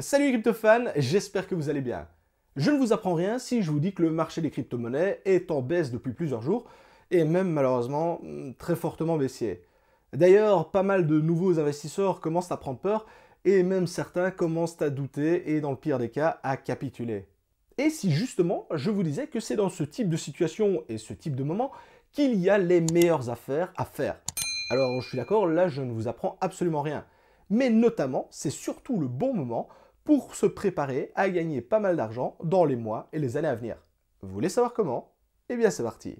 Salut les crypto j'espère que vous allez bien. Je ne vous apprends rien si je vous dis que le marché des crypto-monnaies est en baisse depuis plusieurs jours et même malheureusement très fortement baissier. D'ailleurs, pas mal de nouveaux investisseurs commencent à prendre peur et même certains commencent à douter et dans le pire des cas à capituler. Et si justement je vous disais que c'est dans ce type de situation et ce type de moment qu'il y a les meilleures affaires à faire Alors je suis d'accord, là je ne vous apprends absolument rien. Mais notamment, c'est surtout le bon moment pour se préparer à gagner pas mal d'argent dans les mois et les années à venir. Vous voulez savoir comment Eh bien c'est parti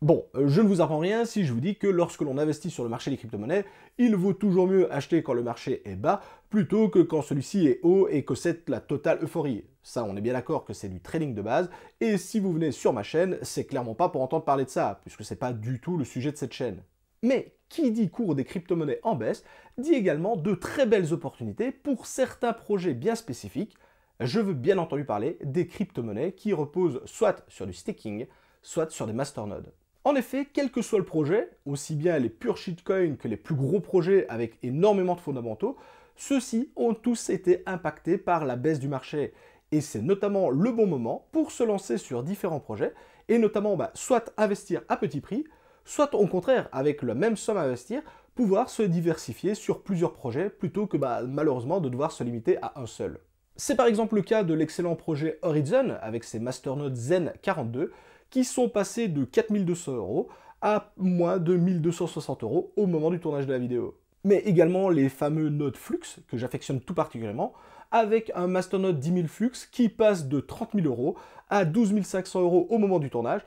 Bon, euh, je ne vous apprends rien si je vous dis que lorsque l'on investit sur le marché des crypto-monnaies, il vaut toujours mieux acheter quand le marché est bas plutôt que quand celui-ci est haut et que c'est la totale euphorie. Ça, on est bien d'accord que c'est du trading de base. Et si vous venez sur ma chaîne, c'est clairement pas pour entendre parler de ça, puisque c'est pas du tout le sujet de cette chaîne. Mais qui dit cours des crypto-monnaies en baisse, dit également de très belles opportunités pour certains projets bien spécifiques. Je veux bien entendu parler des crypto-monnaies qui reposent soit sur du staking, soit sur des masternodes. En effet, quel que soit le projet, aussi bien les pure shitcoins que les plus gros projets avec énormément de fondamentaux, ceux-ci ont tous été impactés par la baisse du marché et c'est notamment le bon moment pour se lancer sur différents projets et notamment bah, soit investir à petit prix, soit au contraire avec la même somme à investir, pouvoir se diversifier sur plusieurs projets plutôt que bah, malheureusement de devoir se limiter à un seul. C'est par exemple le cas de l'excellent projet Horizon avec ses masternodes Zen 42 qui sont passés de 4200 euros à moins de 1260 euros au moment du tournage de la vidéo. Mais également les fameux nodes Flux que j'affectionne tout particulièrement avec un masternode 10 000 flux qui passe de 30 000 euros à 12 500 euros au moment du tournage,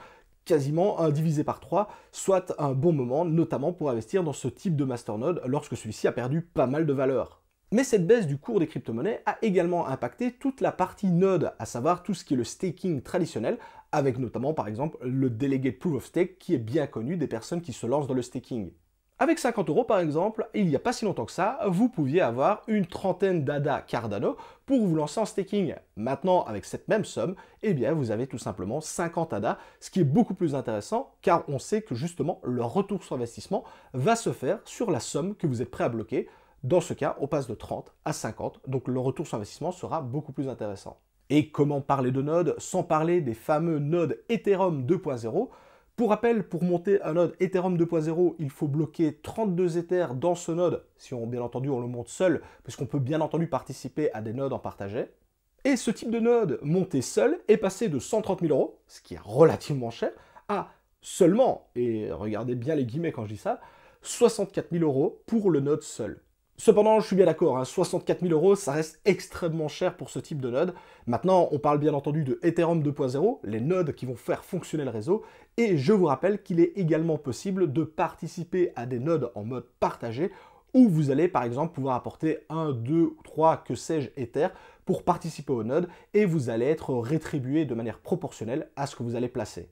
quasiment un divisé par 3, soit un bon moment, notamment pour investir dans ce type de masternode lorsque celui-ci a perdu pas mal de valeur. Mais cette baisse du cours des crypto-monnaies a également impacté toute la partie node, à savoir tout ce qui est le staking traditionnel, avec notamment par exemple le Delegate Proof of Stake qui est bien connu des personnes qui se lancent dans le staking. Avec 50 euros par exemple, il n'y a pas si longtemps que ça, vous pouviez avoir une trentaine d'ADA Cardano pour vous lancer en staking. Maintenant, avec cette même somme, eh bien, vous avez tout simplement 50 ADA, ce qui est beaucoup plus intéressant car on sait que justement le retour sur investissement va se faire sur la somme que vous êtes prêt à bloquer. Dans ce cas, on passe de 30 à 50, donc le retour sur investissement sera beaucoup plus intéressant. Et comment parler de nodes sans parler des fameux nodes Ethereum 2.0 pour rappel, pour monter un node Ethereum 2.0, il faut bloquer 32 Ethers dans ce node, si on, bien entendu on le monte seul, puisqu'on peut bien entendu participer à des nodes en partagé. Et ce type de node monté seul est passé de 130 000 euros, ce qui est relativement cher, à seulement, et regardez bien les guillemets quand je dis ça, 64 000 euros pour le node seul. Cependant, je suis bien d'accord, 64 hein, 000 euros, ça reste extrêmement cher pour ce type de node. Maintenant, on parle bien entendu de Ethereum 2.0, les nodes qui vont faire fonctionner le réseau, et je vous rappelle qu'il est également possible de participer à des nodes en mode partagé, où vous allez par exemple pouvoir apporter 1, 2 ou 3, que sais-je, Ether, pour participer aux nodes, et vous allez être rétribué de manière proportionnelle à ce que vous allez placer.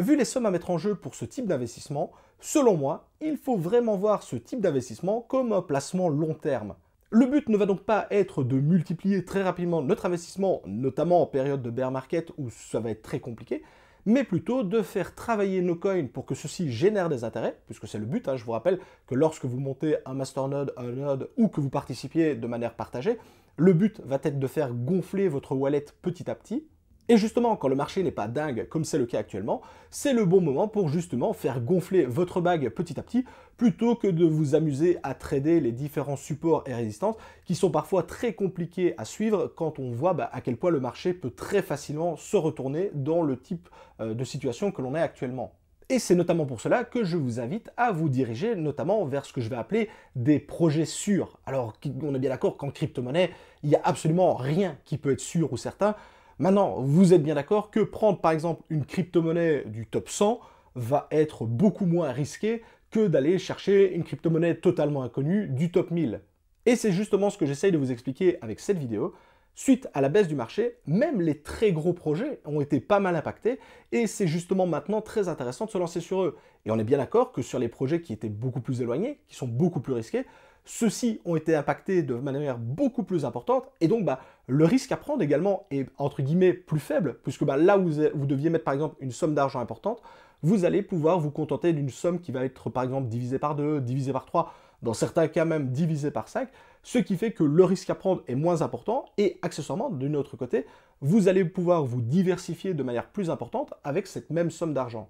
Vu les sommes à mettre en jeu pour ce type d'investissement, selon moi, il faut vraiment voir ce type d'investissement comme un placement long terme. Le but ne va donc pas être de multiplier très rapidement notre investissement, notamment en période de bear market où ça va être très compliqué, mais plutôt de faire travailler nos coins pour que ceux-ci génèrent des intérêts, puisque c'est le but. Hein. je vous rappelle que lorsque vous montez un masternode, un node ou que vous participiez de manière partagée, le but va être de faire gonfler votre wallet petit à petit, et justement, quand le marché n'est pas dingue comme c'est le cas actuellement, c'est le bon moment pour justement faire gonfler votre bague petit à petit plutôt que de vous amuser à trader les différents supports et résistances qui sont parfois très compliqués à suivre quand on voit bah, à quel point le marché peut très facilement se retourner dans le type euh, de situation que l'on est actuellement. Et c'est notamment pour cela que je vous invite à vous diriger notamment vers ce que je vais appeler des projets sûrs. Alors on est bien d'accord qu'en crypto-monnaie, il n'y a absolument rien qui peut être sûr ou certain. Maintenant, vous êtes bien d'accord que prendre par exemple une crypto-monnaie du top 100 va être beaucoup moins risqué que d'aller chercher une crypto-monnaie totalement inconnue du top 1000. Et c'est justement ce que j'essaye de vous expliquer avec cette vidéo. Suite à la baisse du marché, même les très gros projets ont été pas mal impactés et c'est justement maintenant très intéressant de se lancer sur eux. Et on est bien d'accord que sur les projets qui étaient beaucoup plus éloignés, qui sont beaucoup plus risqués, ceux-ci ont été impactés de manière beaucoup plus importante et donc bah, le risque à prendre également est entre guillemets plus faible puisque bah, là où vous, deviez mettre par exemple une somme d'argent importante, vous allez pouvoir vous contenter d'une somme qui va être par exemple divisée par 2, divisée par 3, dans certains cas même divisée par 5, ce qui fait que le risque à prendre est moins important et accessoirement, d'un autre côté, vous allez pouvoir vous diversifier de manière plus importante avec cette même somme d'argent.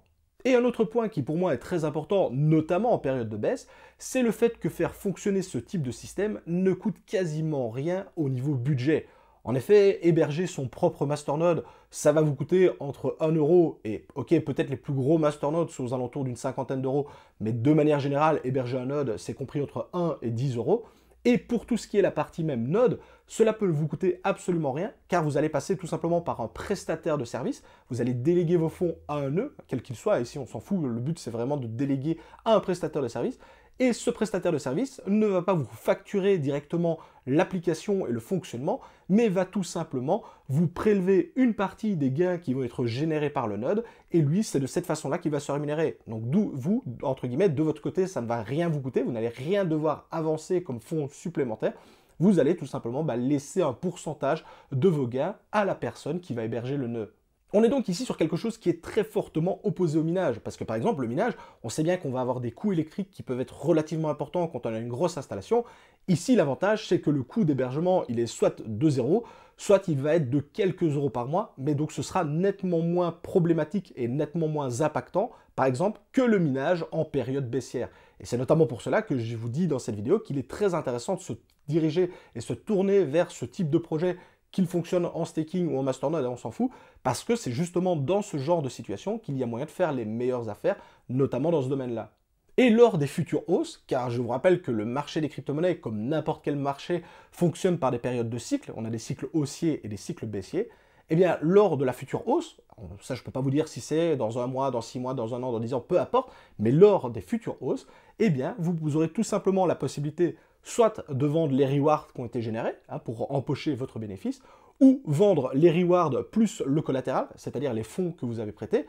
Et un autre point qui pour moi est très important, notamment en période de baisse, c'est le fait que faire fonctionner ce type de système ne coûte quasiment rien au niveau budget. En effet, héberger son propre masternode, ça va vous coûter entre 1 euro et, ok, peut-être les plus gros masternodes sont aux alentours d'une cinquantaine d'euros, mais de manière générale, héberger un node, c'est compris entre 1 et 10 euros. Et pour tout ce qui est la partie même Node, cela peut vous coûter absolument rien car vous allez passer tout simplement par un prestataire de service. Vous allez déléguer vos fonds à un nœud, e, quel qu'il soit. Et si on s'en fout, le but c'est vraiment de déléguer à un prestataire de service et ce prestataire de service ne va pas vous facturer directement l'application et le fonctionnement, mais va tout simplement vous prélever une partie des gains qui vont être générés par le node, et lui, c'est de cette façon-là qu'il va se rémunérer. Donc d'où vous, entre guillemets, de votre côté, ça ne va rien vous coûter, vous n'allez rien devoir avancer comme fonds supplémentaires, vous allez tout simplement bah, laisser un pourcentage de vos gains à la personne qui va héberger le nœud. On est donc ici sur quelque chose qui est très fortement opposé au minage, parce que par exemple le minage, on sait bien qu'on va avoir des coûts électriques qui peuvent être relativement importants quand on a une grosse installation. Ici l'avantage c'est que le coût d'hébergement il est soit de zéro, soit il va être de quelques euros par mois, mais donc ce sera nettement moins problématique et nettement moins impactant, par exemple, que le minage en période baissière. Et c'est notamment pour cela que je vous dis dans cette vidéo qu'il est très intéressant de se diriger et se tourner vers ce type de projet qu'il fonctionne en staking ou en masternode, on s'en fout, parce que c'est justement dans ce genre de situation qu'il y a moyen de faire les meilleures affaires, notamment dans ce domaine-là. Et lors des futures hausses, car je vous rappelle que le marché des crypto-monnaies, comme n'importe quel marché, fonctionne par des périodes de cycles, on a des cycles haussiers et des cycles baissiers, eh bien lors de la future hausse, ça je ne peux pas vous dire si c'est dans un mois, dans six mois, dans un an, dans dix ans, peu importe, mais lors des futures hausses, eh bien vous aurez tout simplement la possibilité soit de vendre les rewards qui ont été générés hein, pour empocher votre bénéfice, ou vendre les rewards plus le collatéral, c'est-à-dire les fonds que vous avez prêtés.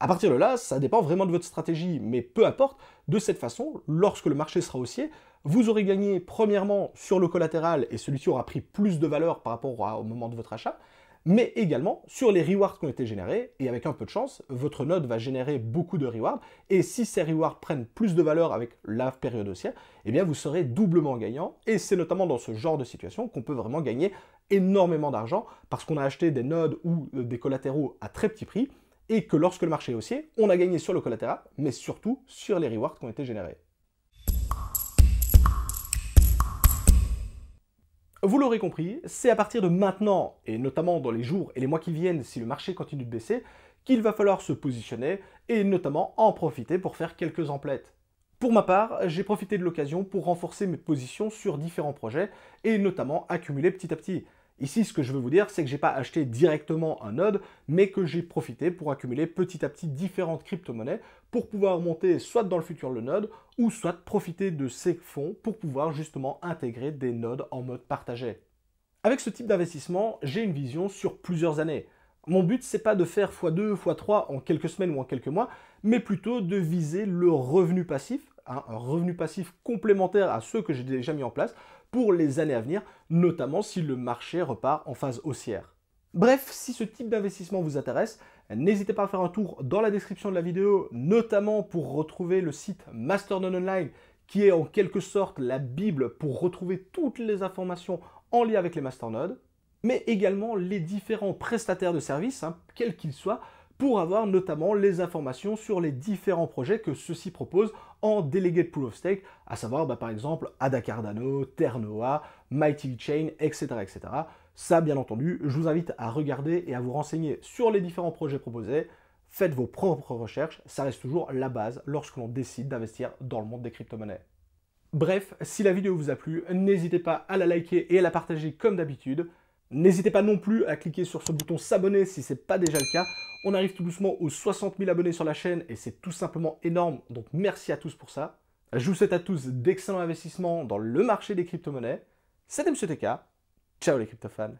À partir de là, ça dépend vraiment de votre stratégie, mais peu importe, de cette façon, lorsque le marché sera haussier, vous aurez gagné premièrement sur le collatéral et celui-ci aura pris plus de valeur par rapport au moment de votre achat, mais également sur les rewards qui ont été générés. Et avec un peu de chance, votre node va générer beaucoup de rewards. Et si ces rewards prennent plus de valeur avec la période haussière, eh bien vous serez doublement gagnant. Et c'est notamment dans ce genre de situation qu'on peut vraiment gagner énormément d'argent parce qu'on a acheté des nodes ou euh, des collatéraux à très petit prix et que lorsque le marché est haussier, on a gagné sur le collatéral, mais surtout sur les rewards qui ont été générés. Vous l'aurez compris, c'est à partir de maintenant, et notamment dans les jours et les mois qui viennent si le marché continue de baisser, qu'il va falloir se positionner et notamment en profiter pour faire quelques emplettes. Pour ma part, j'ai profité de l'occasion pour renforcer mes positions sur différents projets et notamment accumuler petit à petit. Ici, ce que je veux vous dire, c'est que j'ai pas acheté directement un node, mais que j'ai profité pour accumuler petit à petit différentes crypto-monnaies pour pouvoir monter soit dans le futur le node, ou soit profiter de ces fonds pour pouvoir justement intégrer des nodes en mode partagé. Avec ce type d'investissement, j'ai une vision sur plusieurs années. Mon but, c'est pas de faire x2, x3 en quelques semaines ou en quelques mois, mais plutôt de viser le revenu passif, hein, un revenu passif complémentaire à ceux que j'ai déjà mis en place, pour les années à venir, notamment si le marché repart en phase haussière. Bref, si ce type d'investissement vous intéresse, n'hésitez pas à faire un tour dans la description de la vidéo, notamment pour retrouver le site Masternode Online, qui est en quelque sorte la Bible pour retrouver toutes les informations en lien avec les masternodes, mais également les différents prestataires de services, hein, quels qu'ils soient, pour avoir notamment les informations sur les différents projets que ceux-ci proposent en de Pool of Stake, à savoir bah, par exemple Ada Cardano, Ternoa, Mighty Chain, etc., etc. Ça, bien entendu, je vous invite à regarder et à vous renseigner sur les différents projets proposés. Faites vos propres recherches, ça reste toujours la base lorsque l'on décide d'investir dans le monde des crypto-monnaies. Bref, si la vidéo vous a plu, n'hésitez pas à la liker et à la partager comme d'habitude. N'hésitez pas non plus à cliquer sur ce bouton s'abonner si ce n'est pas déjà le cas. On arrive tout doucement aux 60 000 abonnés sur la chaîne et c'est tout simplement énorme. Donc merci à tous pour ça. Je vous souhaite à tous d'excellents investissements dans le marché des crypto-monnaies. C'était MCTK. Ciao les crypto-fans.